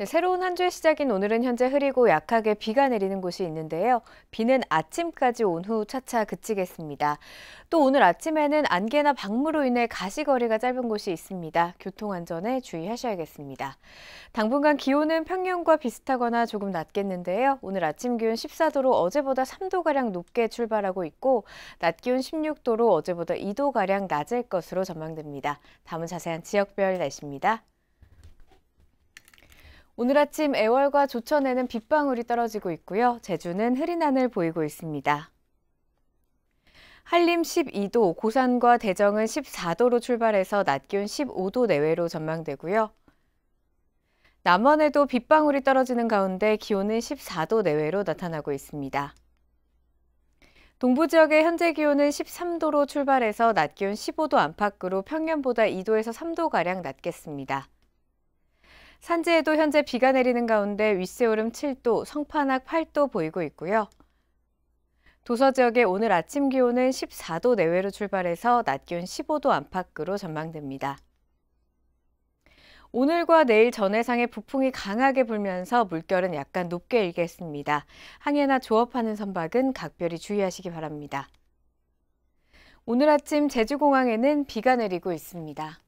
네, 새로운 한 주의 시작인 오늘은 현재 흐리고 약하게 비가 내리는 곳이 있는데요. 비는 아침까지 온 후 차차 그치겠습니다. 또 오늘 아침에는 안개나 방무로 인해 가시거리가 짧은 곳이 있습니다. 교통안전에 주의하셔야겠습니다. 당분간 기온은 평년과 비슷하거나 조금 낮겠는데요. 오늘 아침 기온 14도로 어제보다 3도가량 높게 출발하고 있고 낮 기온 16도로 어제보다 2도가량 낮을 것으로 전망됩니다. 다음은 자세한 지역별 날씨입니다. 오늘 아침 애월과 조천에는 빗방울이 떨어지고 있고요. 제주는 흐린 하늘 보이고 있습니다. 한림 12도, 고산과 대정은 14도로 출발해서 낮 기온 15도 내외로 전망되고요. 남원에도 빗방울이 떨어지는 가운데 기온은 14도 내외로 나타나고 있습니다. 동부 지역의 현재 기온은 13도로 출발해서 낮 기온 15도 안팎으로 평년보다 2도에서 3도가량 낮겠습니다. 산지에도 현재 비가 내리는 가운데 윗세오름 7도, 성판악 8도 보이고 있고요. 도서 지역의 오늘 아침 기온은 14도 내외로 출발해서 낮 기온 15도 안팎으로 전망됩니다. 오늘과 내일 전해상에 북풍이 강하게 불면서 물결은 약간 높게 일겠습니다. 항해나 조업하는 선박은 각별히 주의하시기 바랍니다. 오늘 아침 제주공항에는 비가 내리고 있습니다.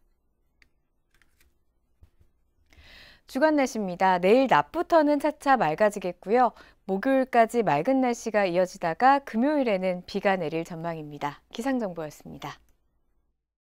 주간 날씨입니다. 내일 낮부터는 차차 맑아지겠고요. 목요일까지 맑은 날씨가 이어지다가 금요일에는 비가 내릴 전망입니다. 기상정보였습니다.